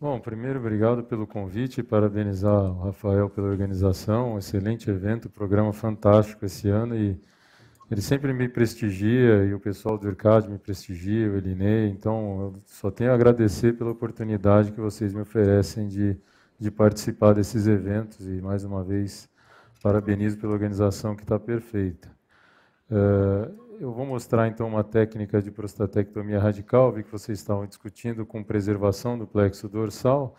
Bom, primeiro, obrigado pelo convite e parabenizar o Rafael pela organização. Um excelente evento, programa fantástico esse ano e ele sempre me prestigia e o pessoal do IRCAD me prestigia, o Elinei. Então, eu só tenho a agradecer pela oportunidade que vocês me oferecem de, de participar desses eventos e, mais uma vez, parabenizo pela organização que está perfeita. Uh, eu vou mostrar então uma técnica de prostatectomia radical, vi que vocês estavam discutindo com preservação do plexo dorsal,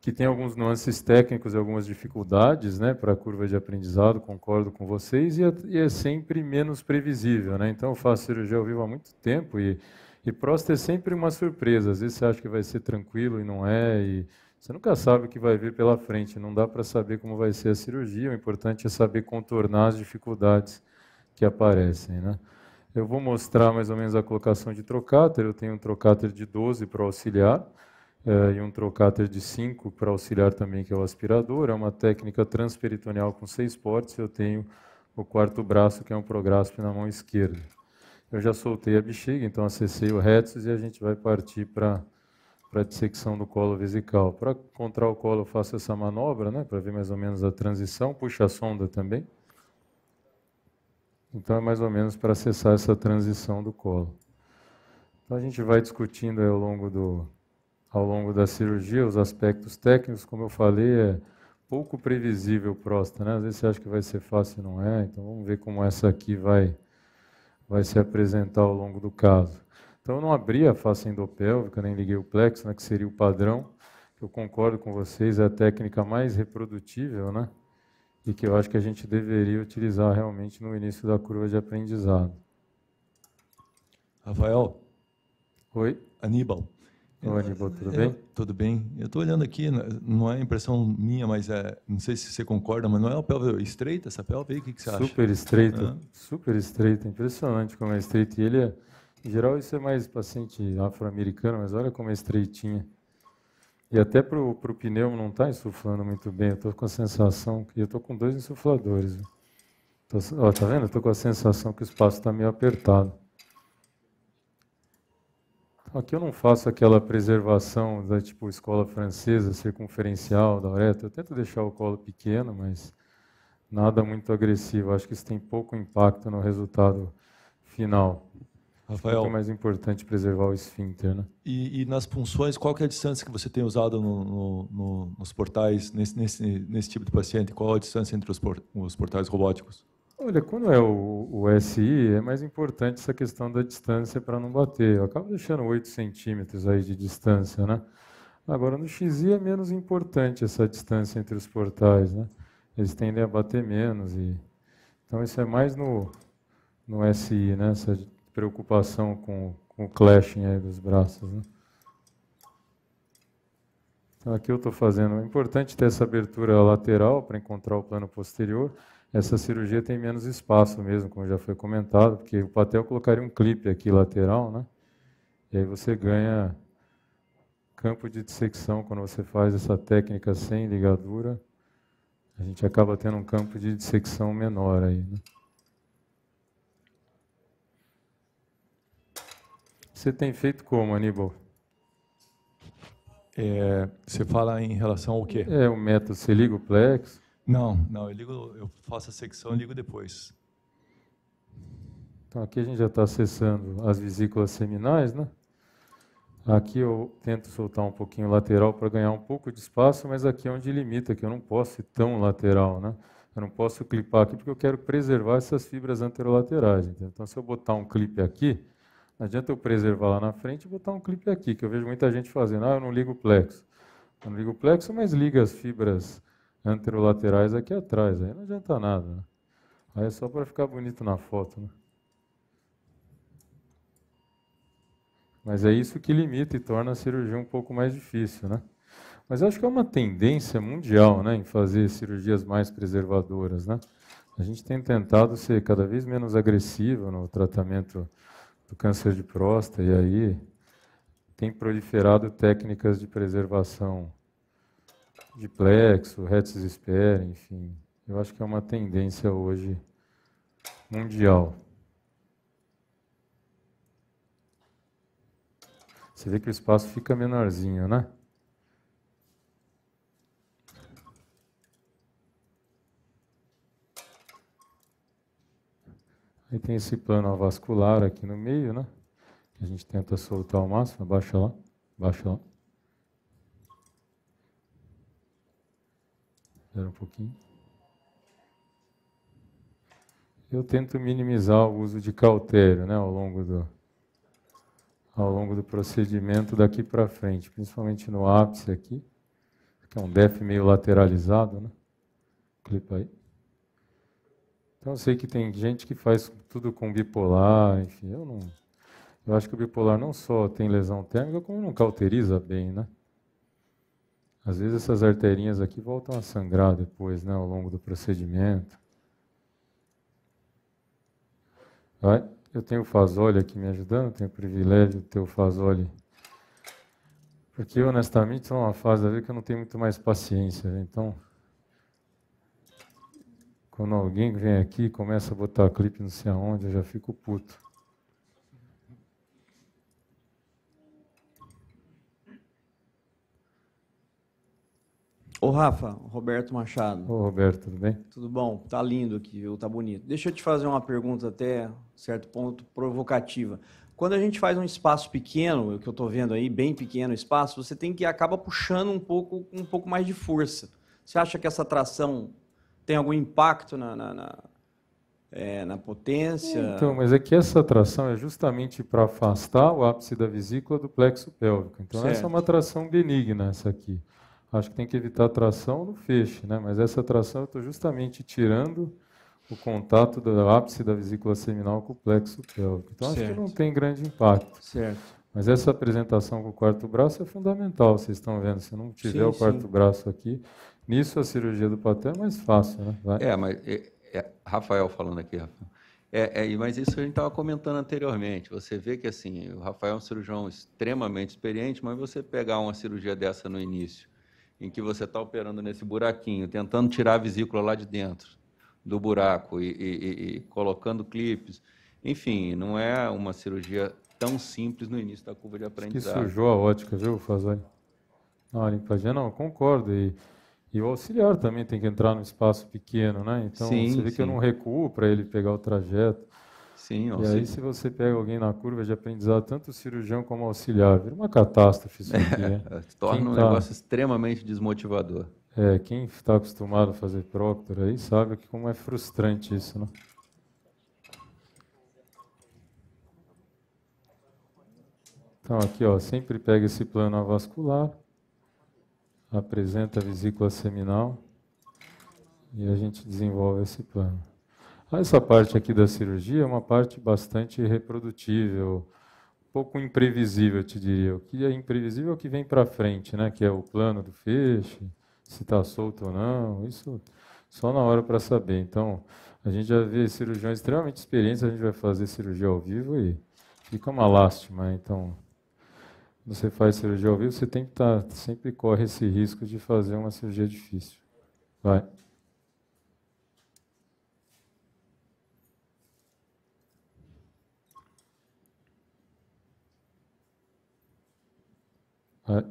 que tem alguns nuances técnicos e algumas dificuldades né, para a curva de aprendizado, concordo com vocês, e é, e é sempre menos previsível. Né? Então eu faço cirurgia ao vivo há muito tempo e, e próstata é sempre uma surpresa. Às vezes você acha que vai ser tranquilo e não é, e você nunca sabe o que vai vir pela frente, não dá para saber como vai ser a cirurgia, o importante é saber contornar as dificuldades que aparecem, né? Eu vou mostrar mais ou menos a colocação de trocáter. Eu tenho um trocáter de 12 para auxiliar eh, e um trocáter de 5 para auxiliar também, que é o aspirador. É uma técnica transperitoneal com seis portes. Eu tenho o quarto braço, que é um prograspe na mão esquerda. Eu já soltei a bexiga, então acessei o retus e a gente vai partir para para dissecção do colo vesical. Para encontrar o colo, eu faço essa manobra, né, para ver mais ou menos a transição. Puxa a sonda também. Então é mais ou menos para acessar essa transição do colo. Então a gente vai discutindo ao longo, do, ao longo da cirurgia os aspectos técnicos, como eu falei, é pouco previsível próstata, né? Às vezes você acha que vai ser fácil e não é, então vamos ver como essa aqui vai, vai se apresentar ao longo do caso. Então eu não abri a face endopélvica, nem liguei o plexo, né, que seria o padrão, eu concordo com vocês, é a técnica mais reprodutível, né? e que eu acho que a gente deveria utilizar realmente no início da curva de aprendizado. Rafael? Oi? Aníbal. Oi, Aníbal, tudo é, bem? Eu, tudo bem. Eu estou olhando aqui, né, não é impressão minha, mas é, não sei se você concorda, mas não é a pelve estreita essa pelve O que, que você acha? Super estreita, super estreita. Impressionante como é estreita. E ele é, em geral, isso é mais paciente afro-americano, mas olha como é estreitinha. E até para o pneu não está insuflando muito bem. Eu estou com a sensação que. Eu estou com dois insufladores. Tô, ó, tá vendo? Estou com a sensação que o espaço está meio apertado. Aqui eu não faço aquela preservação da tipo escola francesa, circunferencial, da oreta. Eu tento deixar o colo pequeno, mas nada muito agressivo. Acho que isso tem pouco impacto no resultado final. Rafael. É mais importante preservar o esfíncter, né? E, e, nas punções, qual é a distância que você tem usado no, no, no, nos portais, nesse, nesse, nesse, tipo de paciente? Qual a distância entre os, por, os portais robóticos? Olha, quando é o, o, SI, é mais importante essa questão da distância para não bater. Eu acabo deixando 8 centímetros aí de distância, né? Agora, no XI é menos importante essa distância entre os portais, né? Eles tendem a bater menos. E... Então, isso é mais no, no SI, né? Essa preocupação com, com o clashing aí dos braços. Né? Então aqui eu estou fazendo. É importante ter essa abertura lateral para encontrar o plano posterior. Essa cirurgia tem menos espaço mesmo, como já foi comentado, porque o patel colocaria um clipe aqui lateral, né? E aí você ganha campo de dissecção quando você faz essa técnica sem ligadura. A gente acaba tendo um campo de dissecção menor aí. Né? Você tem feito como, Aníbal? É, você fala em relação ao quê? É o método, você liga o Plex? Não, não, eu, ligo, eu faço a secção e ligo depois. Então aqui a gente já está acessando as vesículas seminais, né? Aqui eu tento soltar um pouquinho lateral para ganhar um pouco de espaço, mas aqui é onde limita, que eu não posso ir tão lateral, né? Eu não posso clipar aqui porque eu quero preservar essas fibras anterolaterais. Então, se eu botar um clipe aqui, não adianta eu preservar lá na frente e botar um clipe aqui, que eu vejo muita gente fazendo. Ah, eu não ligo o plexo. Eu não ligo o plexo, mas liga as fibras anterolaterais aqui atrás. Aí não adianta nada. Né? Aí é só para ficar bonito na foto. Né? Mas é isso que limita e torna a cirurgia um pouco mais difícil, né? Mas acho que é uma tendência mundial, né, em fazer cirurgias mais preservadoras, né? A gente tem tentado ser cada vez menos agressivo no tratamento do câncer de próstata, e aí tem proliferado técnicas de preservação de plexo, retis espera, enfim. Eu acho que é uma tendência hoje mundial. Você vê que o espaço fica menorzinho, né? Aí tem esse plano vascular aqui no meio, né? A gente tenta soltar o máximo, abaixa lá, abaixa lá. Espera um pouquinho. Eu tento minimizar o uso de cautério, né, ao longo do ao longo do procedimento daqui para frente, principalmente no ápice aqui, que é um DEF meio lateralizado, né? Clipa aí. Então eu sei que tem gente que faz tudo com bipolar, enfim, eu não. Eu acho que o bipolar não só tem lesão térmica, como não cauteriza bem, né? Às vezes essas arterinhas aqui voltam a sangrar depois, né, ao longo do procedimento. Eu tenho o Fazoli aqui me ajudando, tenho o privilégio de ter o Fazoli. Porque, honestamente, estou numa fase da vida que eu não tenho muito mais paciência. Né? Então, quando alguém vem aqui e começa a botar clipe não sei aonde, eu já fico puto. Ô Rafa, Roberto Machado. Ô Roberto, tudo bem? Tudo bom, tá lindo aqui, viu? Tá bonito. Deixa eu te fazer uma pergunta até certo ponto provocativa. Quando a gente faz um espaço pequeno, o que eu estou vendo aí, bem pequeno espaço, você tem que acaba puxando um pouco, um pouco mais de força. Você acha que essa atração tem algum impacto na, na, na, é, na potência? Então, mas é que essa tração é justamente para afastar o ápice da vesícula do plexo pélvico. Então, certo. essa é uma tração benigna, essa aqui. Acho que tem que evitar tração no feixe, né? mas essa tração eu estou justamente tirando o contato do ápice da vesícula seminal com o plexo pélvico. Então, certo. acho que não tem grande impacto. Certo. Mas essa apresentação com o quarto braço é fundamental, vocês estão vendo. Se não tiver sim, o quarto sim. braço aqui, Nisso a cirurgia do platô é mais fácil, né? Vai. É, mas é, é, Rafael falando aqui, Rafael. É, é, mas isso a gente estava comentando anteriormente. Você vê que assim, o Rafael é um cirurgião extremamente experiente, mas você pegar uma cirurgia dessa no início, em que você está operando nesse buraquinho, tentando tirar a vesícula lá de dentro do buraco e, e, e colocando clipes, enfim, não é uma cirurgia tão simples no início da curva de aprendizado. Isso que sujou a ótica, viu, Fazani? Não, a limpadinha não, concordo. E e o auxiliar também tem que entrar num espaço pequeno, né? Então sim, você vê sim. que eu não recuo para ele pegar o trajeto. Sim, e aí se você pega alguém na curva de aprendizado, tanto o cirurgião como o auxiliar, vira uma catástrofe isso aqui. Né? torna quem um tá... negócio extremamente desmotivador. É, quem está acostumado a fazer proctor aí sabe que como é frustrante isso, né? Então aqui, ó, sempre pega esse plano avascular apresenta a vesícula seminal e a gente desenvolve esse plano. Essa parte aqui da cirurgia é uma parte bastante reprodutível, um pouco imprevisível, eu te diria. O que é imprevisível é o que vem para frente, né? que é o plano do feixe, se está solto ou não, isso só na hora para saber. Então, a gente já vê cirurgiões extremamente experientes, a gente vai fazer cirurgia ao vivo e fica uma lástima. Né? Então, você faz cirurgia ao vivo, você tem que estar, tá, sempre corre esse risco de fazer uma cirurgia difícil. Vai. Vai.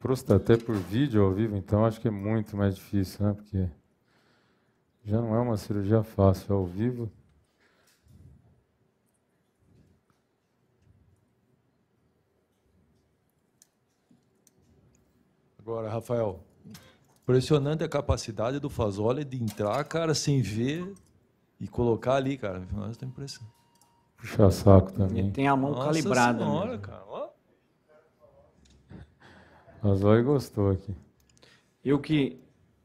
Prostata até por vídeo ao vivo, então acho que é muito mais difícil, né? Porque já não é uma cirurgia fácil, é ao vivo. Agora, Rafael, impressionante a capacidade do Fazoli de entrar, cara, sem ver e colocar ali, cara. Nós tá pressão. Puxa saco também. Ele tem a mão Nossa calibrada. Né? Senhora, cara. Fazoli gostou aqui. Eu que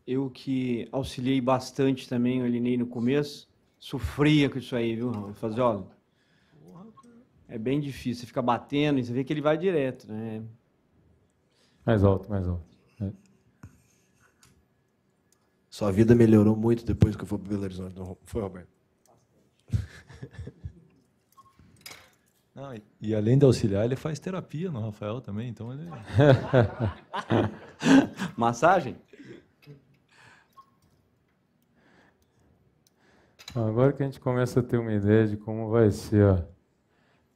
eu que auxiliei bastante também o Alinei no começo, sofria com isso aí, viu, Fazer, ó, é bem difícil, você fica batendo e você vê que ele vai direto, né? Mais alto, mais alto. É. Sua vida melhorou muito depois que eu fui para Belo Horizonte, não foi, Roberto? Não, e, e, além de auxiliar, ele faz terapia no Rafael também, então ele. Massagem? Agora que a gente começa a ter uma ideia de como vai ser a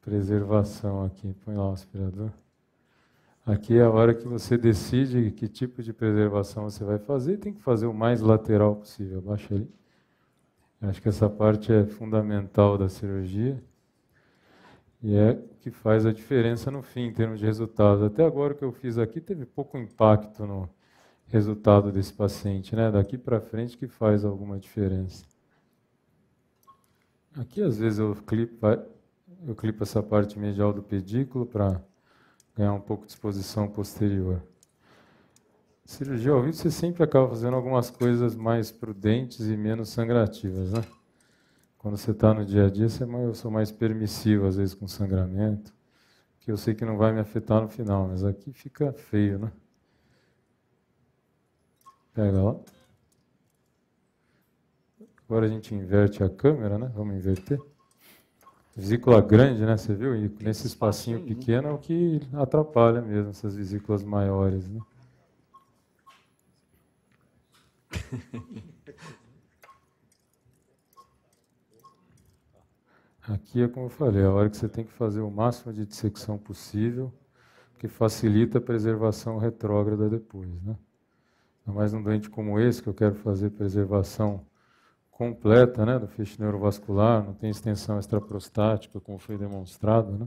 preservação aqui, põe lá o aspirador. Aqui é a hora que você decide que tipo de preservação você vai fazer, tem que fazer o mais lateral possível. Baixa ali. Acho que essa parte é fundamental da cirurgia e é o que faz a diferença no fim em termos de resultados. Até agora o que eu fiz aqui teve pouco impacto no resultado desse paciente, né? Daqui para frente que faz alguma diferença. Aqui, às vezes, eu clipo, eu clipo essa parte medial do pedículo para ganhar um pouco de exposição posterior. Cirurgia ao vivo, você sempre acaba fazendo algumas coisas mais prudentes e menos sangrativas, né? Quando você está no dia a dia, você, é eu sou mais permissivo, às vezes, com sangramento, que eu sei que não vai me afetar no final, mas aqui fica feio, né? Pega lá. Agora a gente inverte a câmera, né? Vamos inverter. Vesícula grande, né? Você viu? E nesse espacinho né? pequeno é o que atrapalha mesmo essas vesículas maiores, né? Aqui é como eu falei, a hora que você tem que fazer o máximo de dissecção possível, que facilita a preservação retrógrada depois, né? Mas num doente como esse, que eu quero fazer preservação completa né, do feixe neurovascular, não tem extensão extraprostática, como foi demonstrado. Né?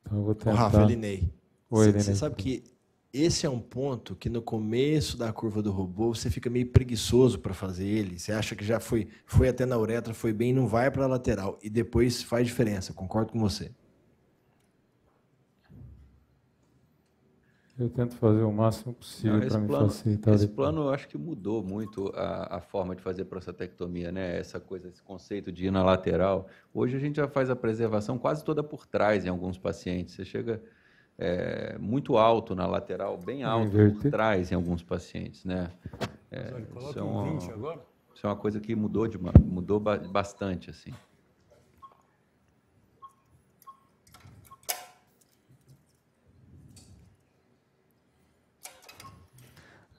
Então eu vou tentar... Rafa, Elinei, Oi, Elinei. Você sabe que esse é um ponto que no começo da curva do robô você fica meio preguiçoso para fazer ele. Você acha que já foi, foi até na uretra, foi bem, não vai para a lateral. E depois faz diferença, concordo com você. Eu tento fazer o máximo possível para me facilitar. Esse depois. plano, eu acho que mudou muito a, a, forma de fazer prostatectomia, né? Essa coisa, esse conceito de ir na lateral. Hoje a gente já faz a preservação quase toda por trás em alguns pacientes. Você chega é, muito alto na lateral, bem alto Inverter. por trás em alguns pacientes, né? É, Mas olha, coloca isso é um 20 agora. Isso é uma coisa que mudou, de mudou bastante, assim.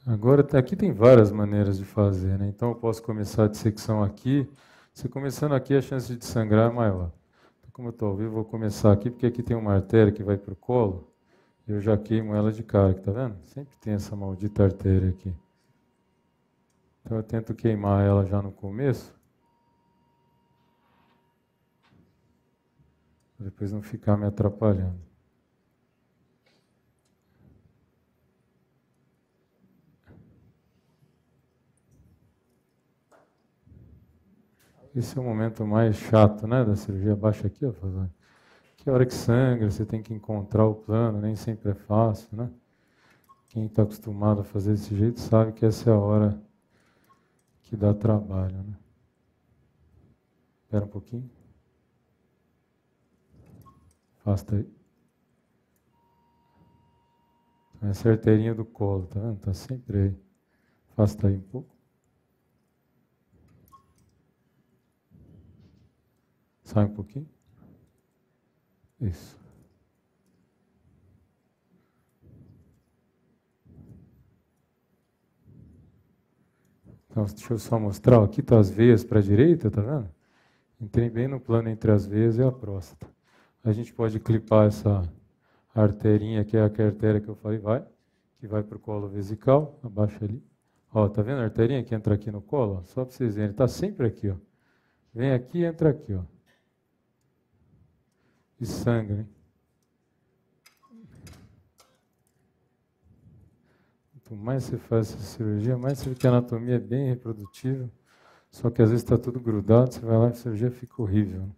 Agora, tá, aqui tem várias maneiras de fazer, né? Então, eu posso começar a dissecção aqui. Se começando aqui, a chance de sangrar é maior. Então, como eu estou ao vivo, vou começar aqui, porque aqui tem uma artéria que vai para o colo. Eu já queimo ela de cara, tá vendo? Sempre tem essa maldita artéria aqui. Então, eu tento queimar ela já no começo. Depois não ficar me atrapalhando. esse é o momento mais chato, né, da cirurgia baixa aqui, ó, que é hora que sangra, você tem que encontrar o plano, nem sempre é fácil, né? Quem está acostumado a fazer desse jeito sabe que essa é a hora que dá trabalho, né? Espera um pouquinho. Afasta aí. Essa é a arterinha do colo, tá vendo? Tá sempre aí. Afasta aí um pouco. Sai um pouquinho. Isso. Então, deixa eu só mostrar. Aqui estão tá, as veias para a direita, tá vendo? Entrei bem no plano entre as veias e a próstata. A gente pode clipar essa arterinha, que é a artéria que eu falei, vai, que vai para o colo vesical, abaixa ali. Ó, tá vendo a arterinha que entra aqui no colo? Só para vocês verem, está sempre aqui, ó. Vem aqui e entra aqui, ó de sangue. Quanto né? mais você faz essa cirurgia, mais você vê que a anatomia é bem reprodutiva, só que às vezes está tudo grudado, você vai lá e a cirurgia fica horrível.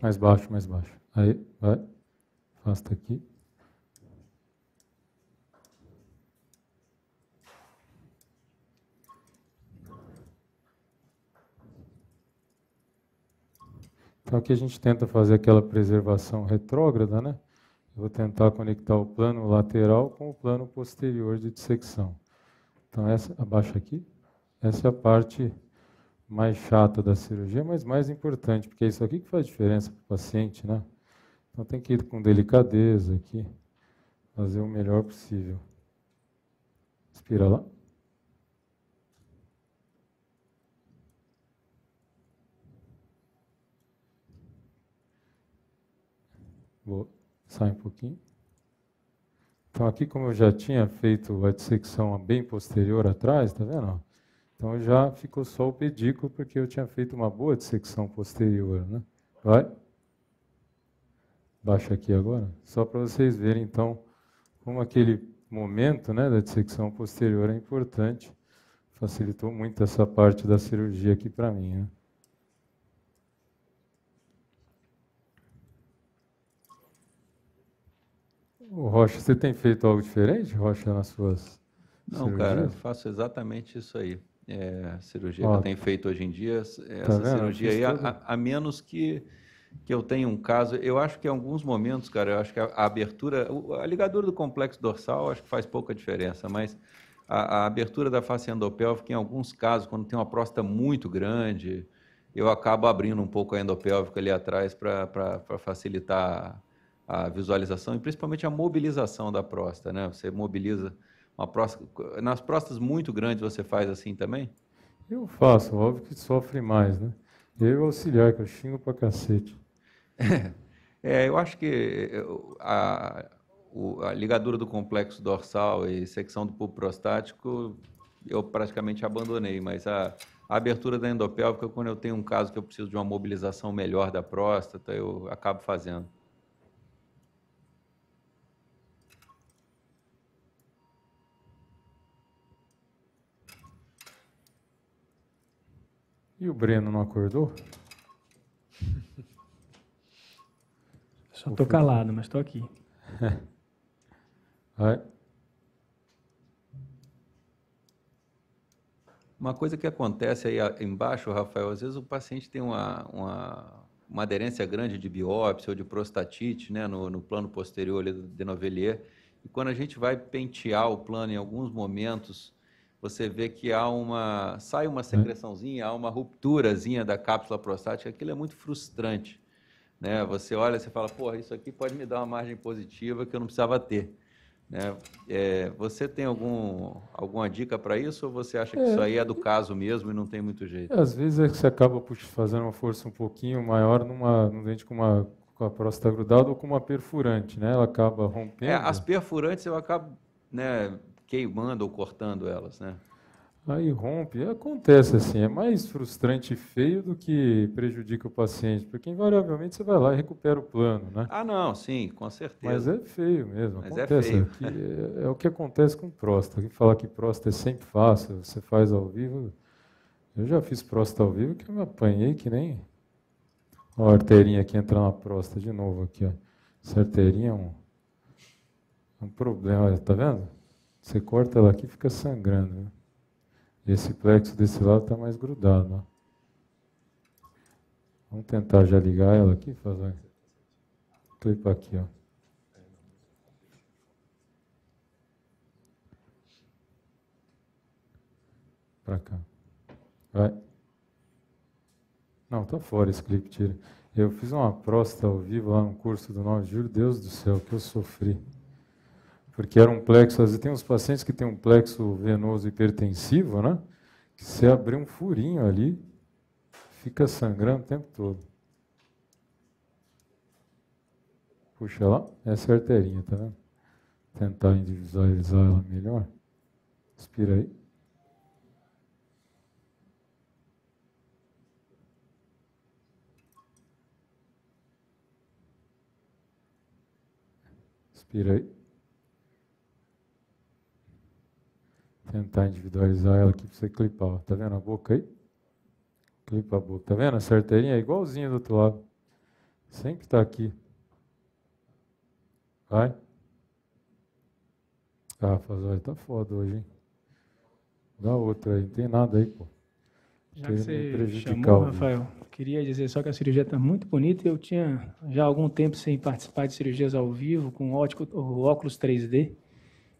Mais baixo, mais baixo. Aí, vai. Afasta aqui. Então aqui a gente tenta fazer aquela preservação retrógrada, né? Eu vou tentar conectar o plano lateral com o plano posterior de dissecção. Então essa abaixo aqui, essa é a parte mais chata da cirurgia, mas mais importante, porque é isso aqui que faz diferença para o paciente, né? Então tem que ir com delicadeza aqui, fazer o melhor possível. Inspira lá. Vou sair um pouquinho. Então, aqui, como eu já tinha feito a dissecção bem posterior atrás, tá vendo? Então, já ficou só o pedículo, porque eu tinha feito uma boa dissecção posterior, né? Vai? Baixa aqui agora. Só para vocês verem, então, como aquele momento né, da dissecção posterior é importante. Facilitou muito essa parte da cirurgia aqui para mim, né? O Rocha, você tem feito algo diferente, Rocha, nas suas Não, cirurgias? cara, eu faço exatamente isso aí. É, cirurgia Ó, que eu tenho feito hoje em dia, é, tá essa tá cirurgia aí, a, a, menos que, que eu tenha um caso, eu acho que em alguns momentos, cara, eu acho que a, a abertura, a ligadura do complexo dorsal, acho que faz pouca diferença, mas a, a, abertura da face endopélvica, em alguns casos, quando tem uma próstata muito grande, eu acabo abrindo um pouco a endopélvica ali atrás para facilitar a visualização e principalmente a mobilização da próstata, né? Você mobiliza uma próstata. Nas próstatas muito grandes você faz assim também? Eu faço, óbvio que sofre mais, né? Eu auxiliar, que eu xingo pra cacete. É, é eu acho que eh, a, a ligadura do complexo dorsal e secção do pulpo prostático eu praticamente abandonei, mas a, a, abertura da endopélvica, quando eu tenho um caso que eu preciso de uma mobilização melhor da próstata, eu acabo fazendo. E o Breno não acordou? Só estou calado, mas estou aqui. Uma coisa que acontece aí embaixo, Rafael, às vezes o paciente tem uma, uma, uma aderência grande de biópsia ou de prostatite né, no, no plano posterior ali do denovelier. E quando a gente vai pentear o plano em alguns momentos, você vê que há uma sai uma é. secreçãozinha, há uma rupturazinha da cápsula prostática, aquilo é muito frustrante, né? Você olha, você fala, porra, isso aqui pode me dar uma margem positiva que eu não precisava ter, né? É, você tem algum alguma dica para isso ou você acha que é, isso aí é do caso mesmo e não tem muito jeito? É, às vezes é que você acaba puxa, fazendo uma força um pouquinho maior numa num dente com uma com a próstata grudada ou com uma perfurante, né? Ela acaba rompendo. É, as perfurantes eu acabo, né? queimando ou cortando elas, né? Aí rompe, acontece assim, é mais frustrante e feio do que prejudica o paciente, porque invariavelmente você vai lá e recupera o plano, né? Ah, não, sim, com certeza. Mas é feio mesmo, Mas é acontece. É, feio. É, é, o que acontece com próstata. Quem fala que próstata é sempre fácil, você faz ao vivo. Eu já fiz próstata ao vivo que eu me apanhei que nem uma arterinha aqui entra na próstata de novo aqui, ó. Essa arteirinha é um, é um problema, tá vendo? Você corta ela aqui fica sangrando. Né? Esse plexo desse lado está mais grudado. Vamos tentar já ligar ela aqui, fazer. Clipa aqui, ó. Pra cá. Vai. Não, tá fora esse clipe, tira. Eu fiz uma próstata ao vivo lá no curso do 9 de julho, Deus do céu, que eu sofri porque era um plexo, tem uns pacientes que têm um plexo venoso hipertensivo, né? Que se abrir um furinho ali, fica sangrando o tempo todo. Puxa lá, essa é a tá vendo? Tentar individualizar ela melhor. Inspira aí. Inspira aí. tentar individualizar ela aqui para você clipar. Tá vendo a boca aí? Clipa a boca. Tá vendo? A certeirinha é igualzinha do outro lado. Sempre está aqui. Vai. Ah, faz olha, tá foda hoje, hein? Dá outra aí, não tem nada aí, pô. Já que você chamou, Rafael, queria dizer só que a cirurgia está muito bonita. Eu tinha já algum tempo sem participar de cirurgias ao vivo, com óculos 3D.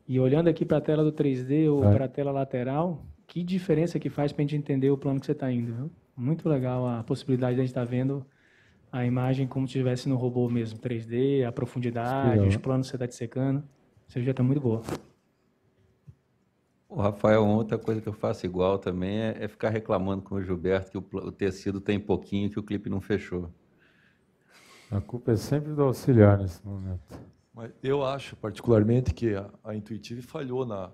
E olhando aqui para a tela do 3D ou é. para a tela lateral, que diferença que faz para a gente entender o plano que você está indo. Viu? Muito legal a possibilidade de a gente estar tá vendo a imagem como se estivesse no robô mesmo, 3D, a profundidade, os planos que você está secando. Você já está muito boa. O Rafael, outra coisa que eu faço igual também é, é ficar reclamando com o Gilberto que o, o tecido tem pouquinho, que o clipe não fechou. A culpa é sempre do auxiliar nesse momento. Mas eu acho, particularmente, que a, a Intuitive falhou na.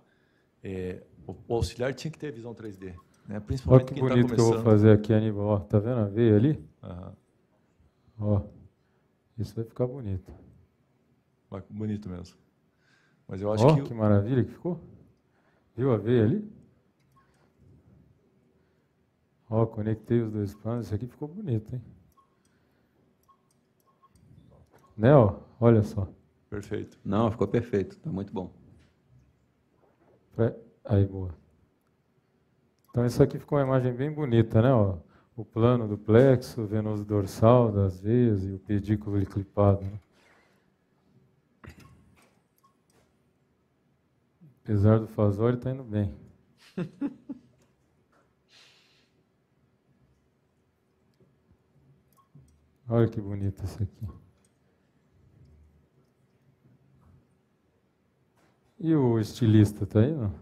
É, o, o, auxiliar tinha que ter visão 3D. Né? Principalmente Olha que quem tá bonito que eu vou fazer aqui, Aníbal. Ó, tá vendo a veia ali? Aham. Ó, isso vai ficar bonito. Vai, bonito mesmo. Mas eu acho Ó, que. que maravilha que ficou. Viu a veia ali? Ó, conectei os dois planos. Isso aqui ficou bonito, hein? Né, ó? Olha só. Perfeito. Não, ficou perfeito. Está muito bom. É, aí, boa. Então, isso aqui ficou uma imagem bem bonita, né? Ó, o plano do plexo, venoso dorsal das veias e o pedículo clipado. Né? Apesar do ele está indo bem. Olha que bonito isso aqui. E o estilista tá aí, não?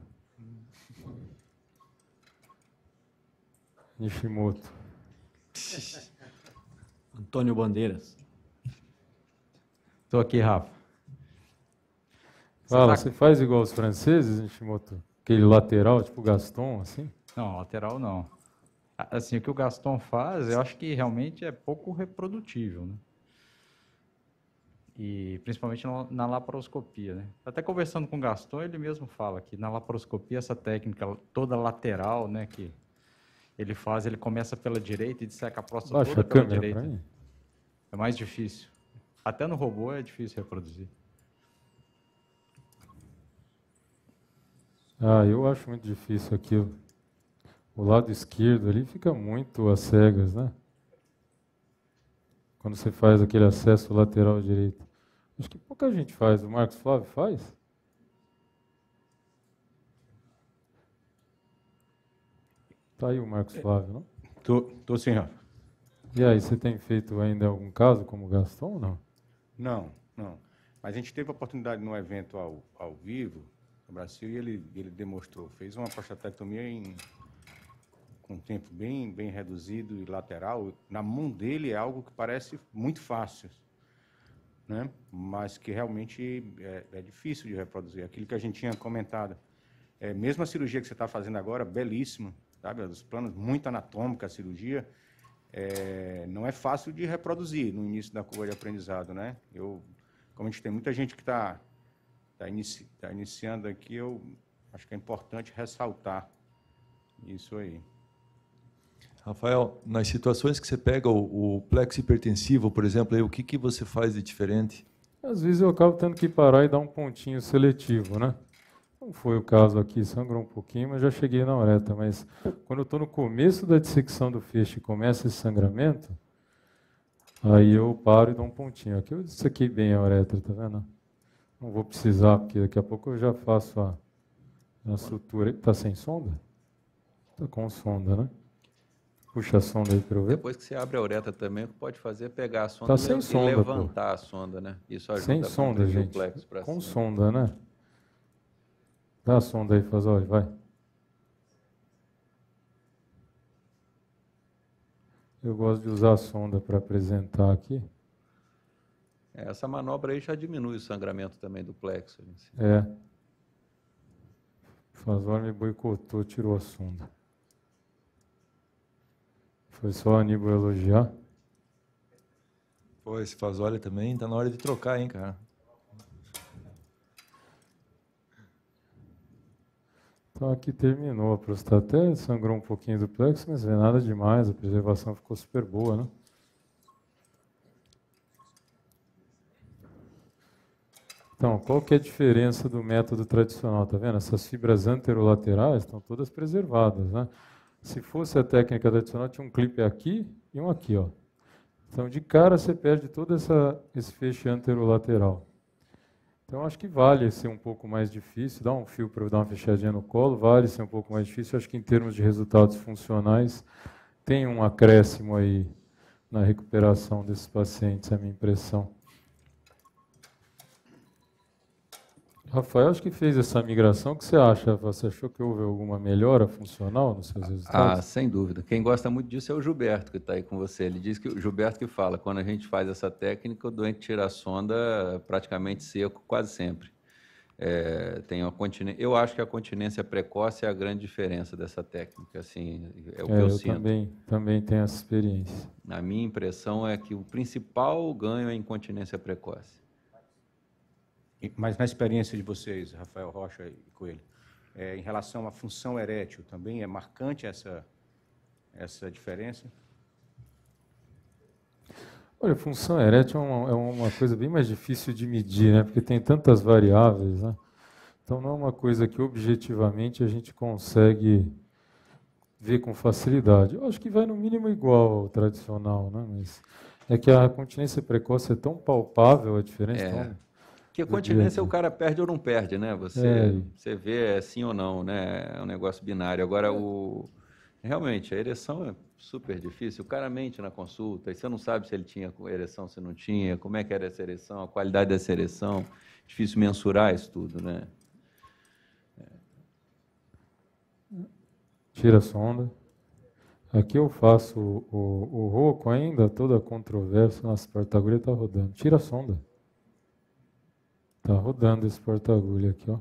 Nishimoto. Antônio Bandeiras. Estou aqui, Rafa. Fala, você, tá... você faz igual os franceses, Nishimoto? Aquele lateral, tipo Gaston, assim? Não, lateral não. Assim, o que o Gaston faz, eu acho que realmente é pouco reprodutível, né? e principalmente na laparoscopia. Né? Até conversando com o Gaston, ele mesmo fala que na laparoscopia, essa técnica toda lateral né, que ele faz, ele começa pela direita e disseca a próstata Baixa toda pela direita. É mais difícil. Até no robô é difícil reproduzir. Ah, eu acho muito difícil aquilo. O lado esquerdo ali fica muito às cegas, né? Quando você faz aquele acesso lateral direito. Acho que pouca gente faz. O Marcos Flávio faz? Está aí o Marcos é. Flávio, não? Estou, sim, Rafa. E aí, você tem feito ainda algum caso como Gaston ou não? Não, não. Mas a gente teve a oportunidade no evento ao, ao vivo no Brasil e ele, ele demonstrou, fez uma prostatectomia em com um tempo bem, bem reduzido e lateral. Na mão dele é algo que parece muito fácil né? mas que realmente é, é, difícil de reproduzir. Aquilo que a gente tinha comentado, é, mesmo a cirurgia que você está fazendo agora, belíssima, sabe? Os planos muito anatômica a cirurgia, é, não é fácil de reproduzir no início da curva de aprendizado, né? Eu, como a gente tem muita gente que está tá inici, tá iniciando aqui, eu acho que é importante ressaltar isso aí. Rafael, nas situações que você pega o, o plexo hipertensivo, por exemplo, aí, o que, que você faz de diferente? Às vezes eu acabo tendo que parar e dar um pontinho seletivo, né? Não foi o caso aqui, sangrou um pouquinho, mas já cheguei na uretra. Mas quando eu estou no começo da dissecção do feixe e começa esse sangramento, aí eu paro e dou um pontinho. Aqui eu dissequei bem a uretra, tá vendo? Não vou precisar, porque daqui a pouco eu já faço a, a sutura. Está sem sonda? Está com sonda, né? Puxa a sonda aí para eu ver. Depois que você abre a uretra também, o que pode fazer é pegar a sonda tá sem e levantar pô. a sonda, né? Isso ajuda sem sonda, gente. Com cima. sonda, né? Dá a sonda aí, Fazoli, vai. Eu gosto de usar a sonda para apresentar aqui. É, essa manobra aí já diminui o sangramento também do plexo. Gente. Né? É. Fazoli me boicotou, tirou a sonda. Foi só o Aníbal elogiar. Pô, esse Fazolha também tá na hora de trocar, hein, cara. Então aqui terminou a prostata, é, sangrou um pouquinho do plexo, mas não é nada demais, a preservação ficou super boa, né? Então, qual que é a diferença do método tradicional? Tá vendo? Essas fibras anterolaterais estão todas preservadas, né? Se fosse a técnica tradicional, tinha um clipe aqui e um aqui, ó. Então, de cara, você perde todo essa, esse feixe anterolateral. Então, acho que vale ser um pouco mais difícil, dar um fio para dar uma fechadinha no colo, vale ser um pouco mais difícil. Acho que em termos de resultados funcionais, tem um acréscimo aí na recuperação desses pacientes, é a minha impressão. Rafael, acho que fez essa migração. O que você acha? Você achou que houve alguma melhora funcional nos seus ah, resultados? Ah, sem dúvida. Quem gosta muito disso é o Gilberto, que está aí com você. Ele diz que o Gilberto que fala, quando a gente faz essa técnica, o doente tira a sonda praticamente seco, quase sempre. É, tem uma continência. Eu acho que a continência precoce é a grande diferença dessa técnica, assim, é o que é, eu, eu sinto. Também, também tenho essa experiência. Na minha impressão é que o principal ganho é a incontinência precoce. Mas na experiência de vocês, Rafael Rocha e Coelho, é, em relação à função erétil, também é marcante essa, essa diferença? Olha, função erétil é uma, é uma coisa bem mais difícil de medir, né? porque tem tantas variáveis. Né? Então, não é uma coisa que objetivamente a gente consegue ver com facilidade. Eu acho que vai no mínimo igual ao tradicional, né? mas é que a continência precoce é tão palpável a diferença. É. Então porque continência o cara perde ou não perde, né? Você, é. você vê é sim ou não, né? É um negócio binário. Agora, é. o realmente, a ereção é super difícil. O cara mente na consulta e você não sabe se ele tinha ereção, se não tinha, como é que era essa ereção, a qualidade dessa ereção. Difícil mensurar isso tudo, né? É. Tira a sonda. Aqui eu faço o, o, o roco ainda, toda a controvérsia. Nossa, a está rodando. Tira a sonda. Tá rodando esse porta-agulha aqui, ó.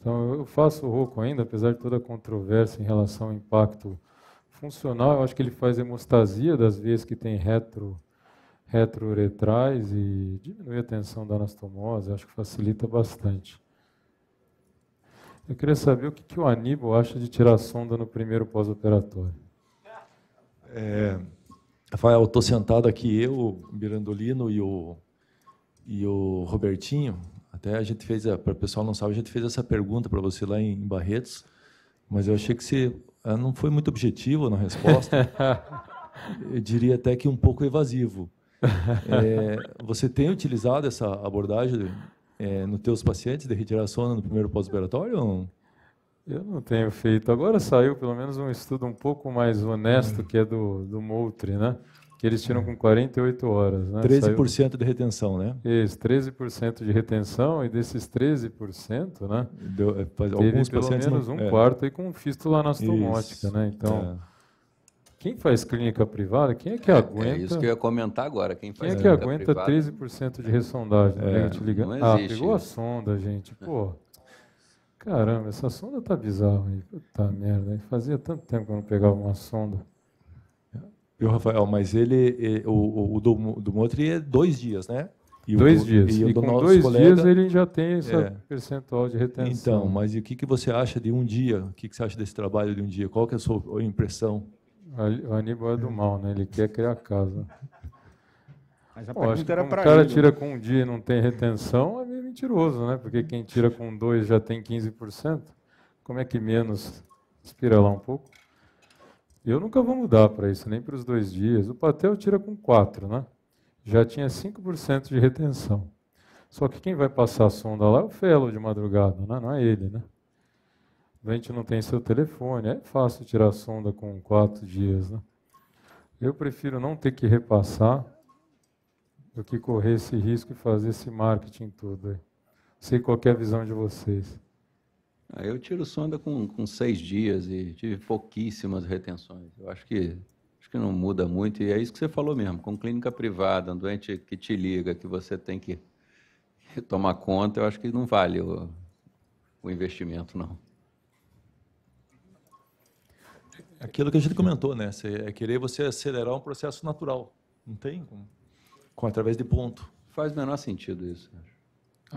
Então eu faço o Roco ainda, apesar de toda a controvérsia em relação ao impacto funcional, eu acho que ele faz hemostasia das vias que tem retro retroretrais e diminui a tensão da anastomose, acho que facilita bastante. Eu queria saber o que, que o Aníbal acha de tirar a sonda no primeiro pós-operatório. É, Rafael, estou sentado aqui, eu, o Mirandolino e o e o Robertinho, até a gente fez, para o pessoal não sabe, a gente fez essa pergunta para você lá em Barretos, mas eu achei que você ah, não foi muito objetivo na resposta. eu diria até que um pouco evasivo. É, você tem utilizado essa abordagem é, nos teus pacientes de retirar sono no primeiro pós-operatório? Eu não tenho feito. Agora saiu pelo menos um estudo um pouco mais honesto, hum. que é do, do Moultrie, né? Que eles tiram com 48 horas. Né? 13% Saiu... de retenção, né? Isso, 13% de retenção, e desses 13%, né? Deu, é, faz, alguns pelo menos não... um é. quarto aí com fístula anastomótica, né? Então. É. Quem faz clínica privada, quem é que aguenta? É isso que eu ia comentar agora. Quem, faz quem é que aguenta privada? 13% de ressondagem? É, Não ah, existe, ah, pegou a sonda, gente. Pô, caramba, essa sonda tá bizarra. Puta merda, fazia tanto tempo que eu não pegava uma sonda. Viu, Rafael? Mas ele, ele o, o, do, do Motri é dois dias, né? E dois do, dias. E, e com dois colega, dias ele já tem esse é. percentual de retenção. Então, mas e o que, que você acha de um dia? O que, que você acha desse trabalho de um dia? Qual que é a sua impressão? O Aníbal é do mal, né? Ele quer criar casa. Mas a Pô, pergunta era para ele. O né? cara tira com um dia e não tem retenção, é meio mentiroso, né? Porque quem tira com dois já tem 15%. Como é que menos? Inspira lá um pouco. Eu nunca vou mudar para isso, nem para os dois dias. O Patel tira com 4, né? Já tinha 5% de retenção. Só que quem vai passar a sonda lá é o fellow de madrugada, né? não é ele, né? O doente não tem seu telefone, é fácil tirar a sonda com 4 dias, né? Eu prefiro não ter que repassar do que correr esse risco e fazer esse marketing todo. Sei qual é a visão de vocês. Eu tiro sonda com, com seis dias e tive pouquíssimas retenções. Eu acho que acho que não muda muito e é isso que você falou mesmo. Com clínica privada, um doente que te liga, que você tem que, tomar conta, eu acho que não vale o, o investimento não. Aquilo que a gente comentou, né? Você, é querer você acelerar um processo natural. Não tem como. Com, através de ponto. Faz o menor sentido isso. Acho.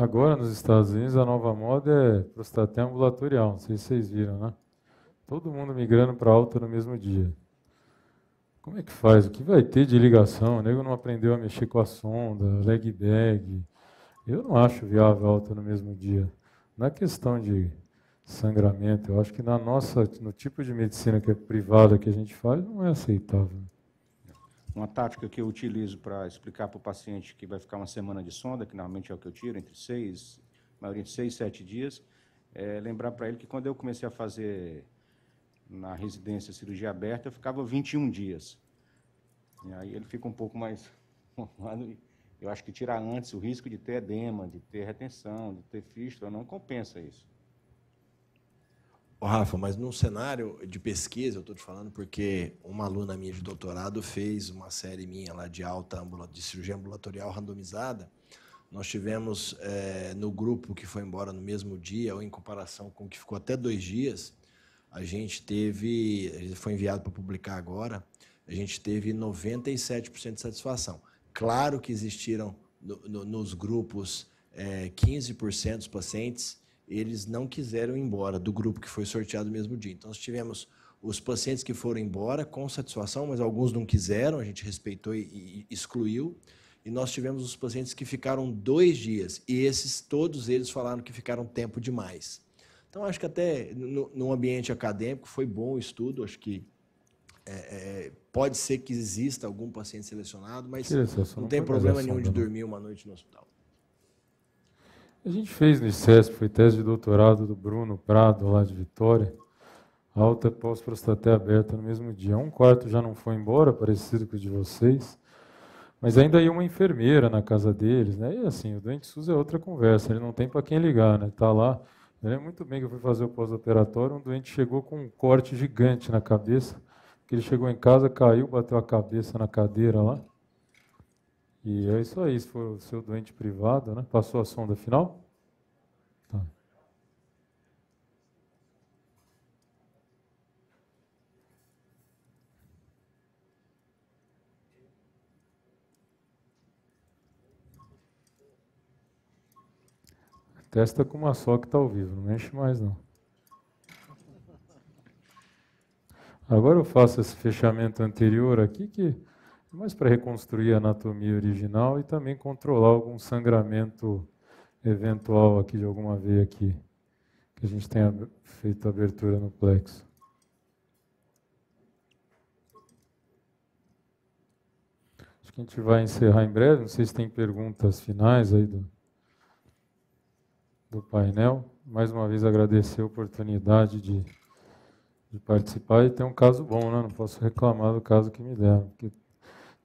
Agora, nos Estados Unidos, a nova moda é prostatem ambulatorial. Não sei se vocês viram, né? Todo mundo migrando para alta no mesmo dia. Como é que faz? O que vai ter de ligação? O nego não aprendeu a mexer com a sonda, leg bag. Eu não acho viável alta no mesmo dia. Na questão de sangramento, eu acho que na nossa, no tipo de medicina que é privada que a gente faz, não é aceitável. Uma tática que eu utilizo para explicar para o paciente que vai ficar uma semana de sonda, que normalmente é o que eu tiro, entre seis, maioria de seis, sete dias, é lembrar para ele que quando eu comecei a fazer na residência cirurgia aberta, eu ficava 21 dias. E aí ele fica um pouco mais. Eu acho que tirar antes o risco de ter edema, de ter retenção, de ter fístula, não compensa isso. Rafa, mas num cenário de pesquisa, eu estou te falando porque uma aluna minha de doutorado fez uma série minha lá de alta de cirurgia ambulatorial randomizada. Nós tivemos é, no grupo que foi embora no mesmo dia, ou em comparação com o que ficou até dois dias, a gente teve, foi enviado para publicar agora, a gente teve 97% de satisfação. Claro que existiram no, no, nos grupos é, eh, 15% dos pacientes eles não quiseram ir embora do grupo que foi sorteado no mesmo dia. Então, nós tivemos os pacientes que foram embora com satisfação, mas alguns não quiseram, a gente respeitou e, e excluiu. E nós tivemos os pacientes que ficaram dois dias, e esses, todos eles falaram que ficaram tempo demais. Então, acho que até no, no ambiente acadêmico foi bom o estudo, acho que é, é, pode ser que exista algum paciente selecionado, mas não tem problema nenhum de dormir uma noite no hospital. A gente fez no ICESP, foi tese de doutorado do Bruno Prado, lá de Vitória. Alta pós-prostaté aberta no mesmo dia. Um quarto já não foi embora, parecido com o de vocês. Mas ainda ia uma enfermeira na casa deles, né? E assim, o doente SUS é outra conversa, ele não tem para quem ligar, né? Está lá. Eu lembro muito bem que eu fui fazer o pós-operatório, um doente chegou com um corte gigante na cabeça, que ele chegou em casa, caiu, bateu a cabeça na cadeira lá. E é isso aí, se for o seu doente privado, né? Passou a sonda final? Tá. Testa com uma só que está ao vivo, não enche mais não. Agora eu faço esse fechamento anterior aqui que mas para reconstruir a anatomia original e também controlar algum sangramento eventual aqui de alguma veia aqui, que a gente tenha feito abertura no plexo. Acho que a gente vai encerrar em breve, não sei se tem perguntas finais aí do, do painel. Mais uma vez agradecer a oportunidade de, de participar e tem um caso bom, né? Não posso reclamar do caso que me deram, porque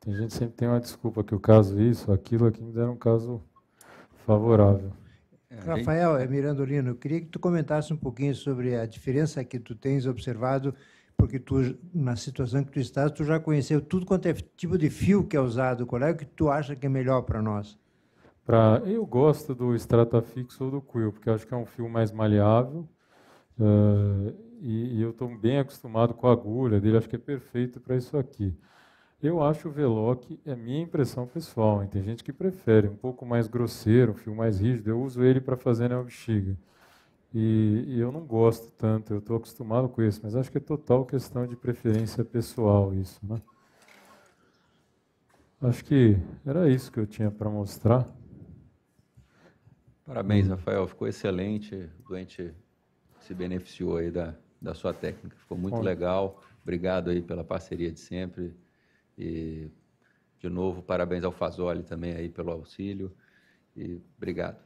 tem gente sempre tem uma desculpa que o caso isso, aquilo, aqui me deram um caso favorável. É, Rafael, é Mirandolino, eu queria que tu comentasse um pouquinho sobre a diferença que tu tens observado, porque tu, na situação que tu estás, tu já conheceu tudo quanto é tipo de fio que é usado, qual é o que tu acha que é melhor para nós? Pra, eu gosto do Stratafix ou do Quill, porque acho que é um fio mais maleável uh, e, e eu estou bem acostumado com a agulha dele, acho que é perfeito para isso aqui. Eu acho o Veloc, é minha impressão pessoal, hein? tem gente que prefere um pouco mais grosseiro, um fio mais rígido, eu uso ele para fazer na bexiga. E, e, eu não gosto tanto, eu estou acostumado com isso, mas acho que é total questão de preferência pessoal isso. Né? Acho que era isso que eu tinha para mostrar. Parabéns, Rafael, ficou excelente, o doente se beneficiou aí da, da sua técnica, ficou muito Bom. legal, obrigado aí pela parceria de sempre, e, de novo, parabéns ao Fazoli também aí pelo auxílio. E obrigado.